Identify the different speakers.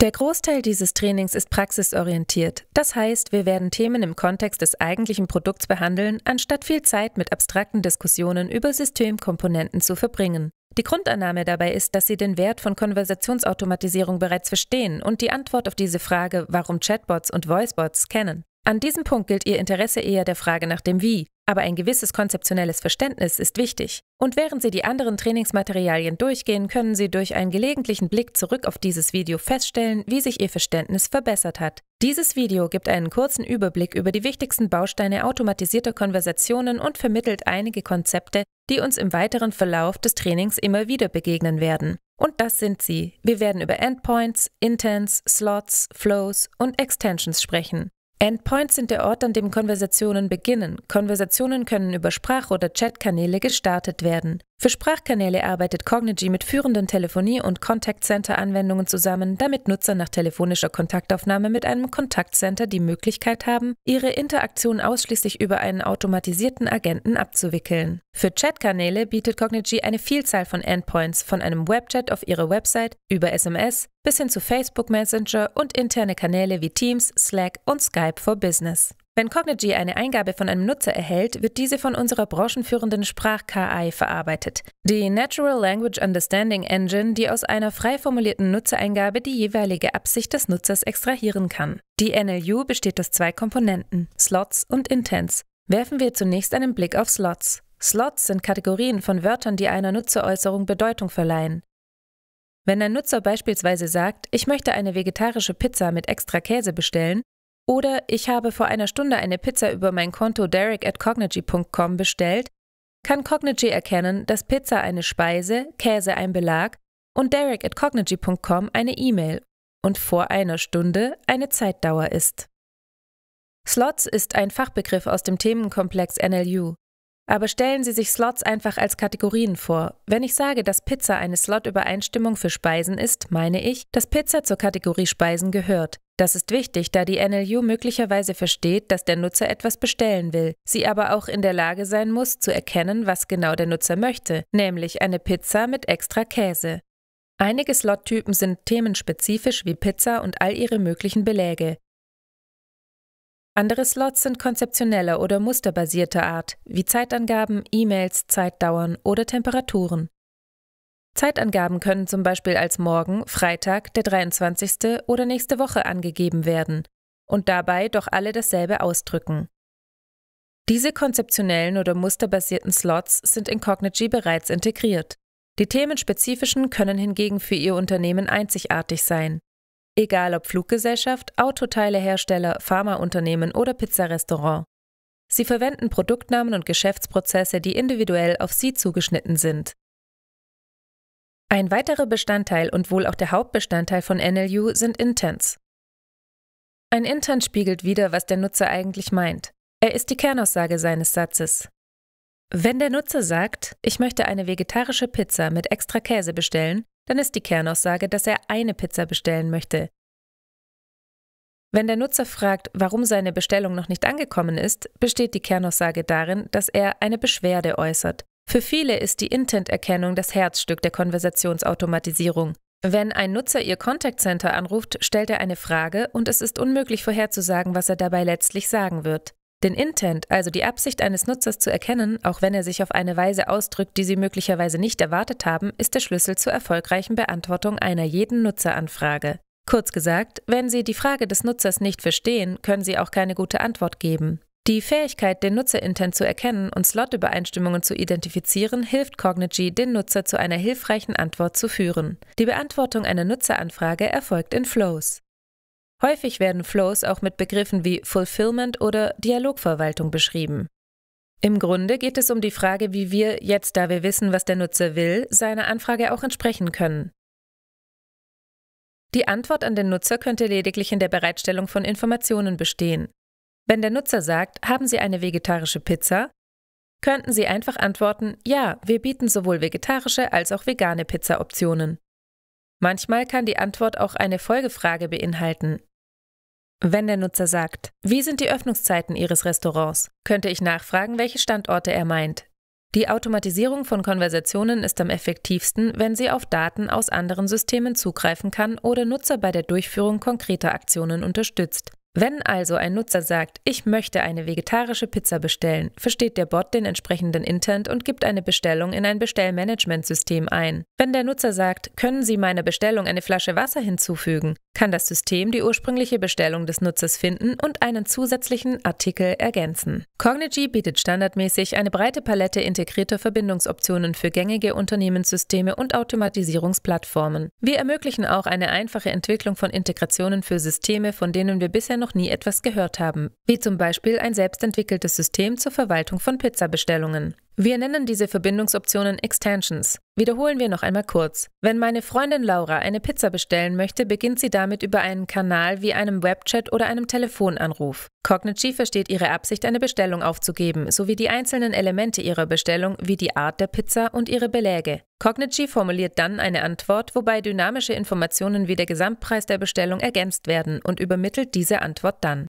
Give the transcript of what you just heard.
Speaker 1: Der Großteil dieses Trainings ist praxisorientiert. Das heißt, wir werden Themen im Kontext des eigentlichen Produkts behandeln, anstatt viel Zeit mit abstrakten Diskussionen über Systemkomponenten zu verbringen. Die Grundannahme dabei ist, dass Sie den Wert von Konversationsautomatisierung bereits verstehen und die Antwort auf diese Frage, warum Chatbots und Voicebots, kennen. An diesem Punkt gilt Ihr Interesse eher der Frage nach dem Wie. Aber ein gewisses konzeptionelles Verständnis ist wichtig. Und während Sie die anderen Trainingsmaterialien durchgehen, können Sie durch einen gelegentlichen Blick zurück auf dieses Video feststellen, wie sich Ihr Verständnis verbessert hat. Dieses Video gibt einen kurzen Überblick über die wichtigsten Bausteine automatisierter Konversationen und vermittelt einige Konzepte, die uns im weiteren Verlauf des Trainings immer wieder begegnen werden. Und das sind sie. Wir werden über Endpoints, Intents, Slots, Flows und Extensions sprechen. Endpoints sind der Ort, an dem Konversationen beginnen. Konversationen können über Sprach- oder Chatkanäle gestartet werden. Für Sprachkanäle arbeitet Cognigy mit führenden Telefonie- und Contact-Center-Anwendungen zusammen, damit Nutzer nach telefonischer Kontaktaufnahme mit einem Kontaktcenter die Möglichkeit haben, ihre Interaktion ausschließlich über einen automatisierten Agenten abzuwickeln. Für Chatkanäle bietet Cognigy eine Vielzahl von Endpoints, von einem Webchat auf ihrer Website über SMS bis hin zu Facebook Messenger und interne Kanäle wie Teams, Slack und Skype for Business. Wenn Cognigy eine Eingabe von einem Nutzer erhält, wird diese von unserer branchenführenden Sprach-KI verarbeitet. Die Natural Language Understanding Engine, die aus einer frei formulierten Nutzereingabe die jeweilige Absicht des Nutzers extrahieren kann. Die NLU besteht aus zwei Komponenten, Slots und Intents. Werfen wir zunächst einen Blick auf Slots. Slots sind Kategorien von Wörtern, die einer Nutzeräußerung Bedeutung verleihen. Wenn ein Nutzer beispielsweise sagt, ich möchte eine vegetarische Pizza mit extra Käse bestellen, oder ich habe vor einer Stunde eine Pizza über mein Konto derek at cognigy.com bestellt, kann Cognigy erkennen, dass Pizza eine Speise, Käse ein Belag und derek at cognigy.com eine E-Mail und vor einer Stunde eine Zeitdauer ist. Slots ist ein Fachbegriff aus dem Themenkomplex NLU. Aber stellen Sie sich Slots einfach als Kategorien vor. Wenn ich sage, dass Pizza eine Slot-Übereinstimmung für Speisen ist, meine ich, dass Pizza zur Kategorie Speisen gehört. Das ist wichtig, da die NLU möglicherweise versteht, dass der Nutzer etwas bestellen will, sie aber auch in der Lage sein muss, zu erkennen, was genau der Nutzer möchte, nämlich eine Pizza mit extra Käse. Einige Slot-Typen sind themenspezifisch wie Pizza und all ihre möglichen Beläge. Andere Slots sind konzeptioneller oder musterbasierter Art, wie Zeitangaben, E-Mails, Zeitdauern oder Temperaturen. Zeitangaben können zum Beispiel als morgen, Freitag, der 23. oder nächste Woche angegeben werden und dabei doch alle dasselbe ausdrücken. Diese konzeptionellen oder musterbasierten Slots sind in Cognigy bereits integriert. Die themenspezifischen können hingegen für Ihr Unternehmen einzigartig sein. Egal ob Fluggesellschaft, Autoteilehersteller, Pharmaunternehmen oder Pizzarestaurant. Sie verwenden Produktnamen und Geschäftsprozesse, die individuell auf Sie zugeschnitten sind. Ein weiterer Bestandteil und wohl auch der Hauptbestandteil von NLU sind Intents. Ein Intent spiegelt wieder, was der Nutzer eigentlich meint. Er ist die Kernaussage seines Satzes. Wenn der Nutzer sagt, ich möchte eine vegetarische Pizza mit extra Käse bestellen, dann ist die Kernaussage, dass er eine Pizza bestellen möchte. Wenn der Nutzer fragt, warum seine Bestellung noch nicht angekommen ist, besteht die Kernaussage darin, dass er eine Beschwerde äußert. Für viele ist die Intent-Erkennung das Herzstück der Konversationsautomatisierung. Wenn ein Nutzer ihr Contact Center anruft, stellt er eine Frage und es ist unmöglich vorherzusagen, was er dabei letztlich sagen wird. Den Intent, also die Absicht eines Nutzers zu erkennen, auch wenn er sich auf eine Weise ausdrückt, die Sie möglicherweise nicht erwartet haben, ist der Schlüssel zur erfolgreichen Beantwortung einer jeden Nutzeranfrage. Kurz gesagt, wenn Sie die Frage des Nutzers nicht verstehen, können Sie auch keine gute Antwort geben. Die Fähigkeit, den Nutzerintent zu erkennen und Slot-Übereinstimmungen zu identifizieren, hilft Cognigy, den Nutzer zu einer hilfreichen Antwort zu führen. Die Beantwortung einer Nutzeranfrage erfolgt in Flows. Häufig werden Flows auch mit Begriffen wie Fulfillment oder Dialogverwaltung beschrieben. Im Grunde geht es um die Frage, wie wir, jetzt da wir wissen, was der Nutzer will, seiner Anfrage auch entsprechen können. Die Antwort an den Nutzer könnte lediglich in der Bereitstellung von Informationen bestehen. Wenn der Nutzer sagt, haben Sie eine vegetarische Pizza, könnten Sie einfach antworten, ja, wir bieten sowohl vegetarische als auch vegane Pizza-Optionen. Manchmal kann die Antwort auch eine Folgefrage beinhalten. Wenn der Nutzer sagt, wie sind die Öffnungszeiten Ihres Restaurants, könnte ich nachfragen, welche Standorte er meint. Die Automatisierung von Konversationen ist am effektivsten, wenn sie auf Daten aus anderen Systemen zugreifen kann oder Nutzer bei der Durchführung konkreter Aktionen unterstützt. Wenn also ein Nutzer sagt, ich möchte eine vegetarische Pizza bestellen, versteht der Bot den entsprechenden Intent und gibt eine Bestellung in ein Bestellmanagementsystem ein. Wenn der Nutzer sagt, können Sie meiner Bestellung eine Flasche Wasser hinzufügen, kann das System die ursprüngliche Bestellung des Nutzers finden und einen zusätzlichen Artikel ergänzen. Cognigy bietet standardmäßig eine breite Palette integrierter Verbindungsoptionen für gängige Unternehmenssysteme und Automatisierungsplattformen. Wir ermöglichen auch eine einfache Entwicklung von Integrationen für Systeme, von denen wir bisher noch nie etwas gehört haben, wie zum Beispiel ein selbstentwickeltes System zur Verwaltung von Pizzabestellungen. Wir nennen diese Verbindungsoptionen Extensions. Wiederholen wir noch einmal kurz. Wenn meine Freundin Laura eine Pizza bestellen möchte, beginnt sie damit über einen Kanal wie einem Webchat oder einem Telefonanruf. Cognici versteht ihre Absicht, eine Bestellung aufzugeben, sowie die einzelnen Elemente ihrer Bestellung, wie die Art der Pizza und ihre Beläge. Cognici formuliert dann eine Antwort, wobei dynamische Informationen wie der Gesamtpreis der Bestellung ergänzt werden und übermittelt diese Antwort dann.